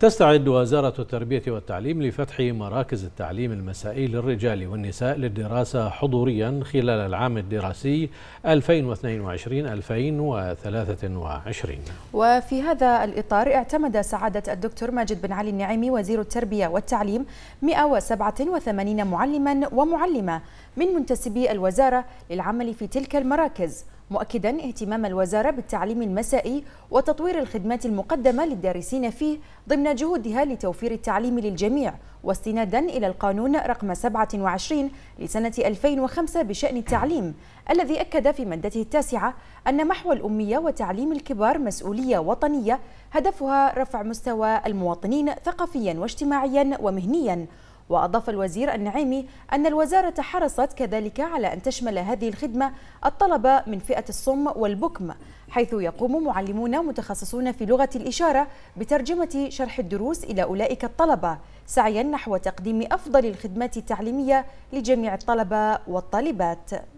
تستعد وزارة التربية والتعليم لفتح مراكز التعليم المسائي للرجال والنساء للدراسة حضوريا خلال العام الدراسي 2022-2023 وفي هذا الإطار اعتمد سعادة الدكتور ماجد بن علي النعيمي وزير التربية والتعليم 187 معلما ومعلمة من منتسبي الوزارة للعمل في تلك المراكز مؤكدا اهتمام الوزارة بالتعليم المسائي وتطوير الخدمات المقدمة للدارسين فيه ضمن جهودها لتوفير التعليم للجميع واستنادا إلى القانون رقم 27 لسنة 2005 بشأن التعليم الذي أكد في مادته التاسعة أن محو الأمية وتعليم الكبار مسؤولية وطنية هدفها رفع مستوى المواطنين ثقافيا واجتماعيا ومهنيا وأضاف الوزير النعيمي أن الوزارة حرصت كذلك على أن تشمل هذه الخدمة الطلبة من فئة الصم والبكم حيث يقوم معلمون متخصصون في لغة الإشارة بترجمة شرح الدروس إلى أولئك الطلبة سعيا نحو تقديم أفضل الخدمات التعليمية لجميع الطلبة والطالبات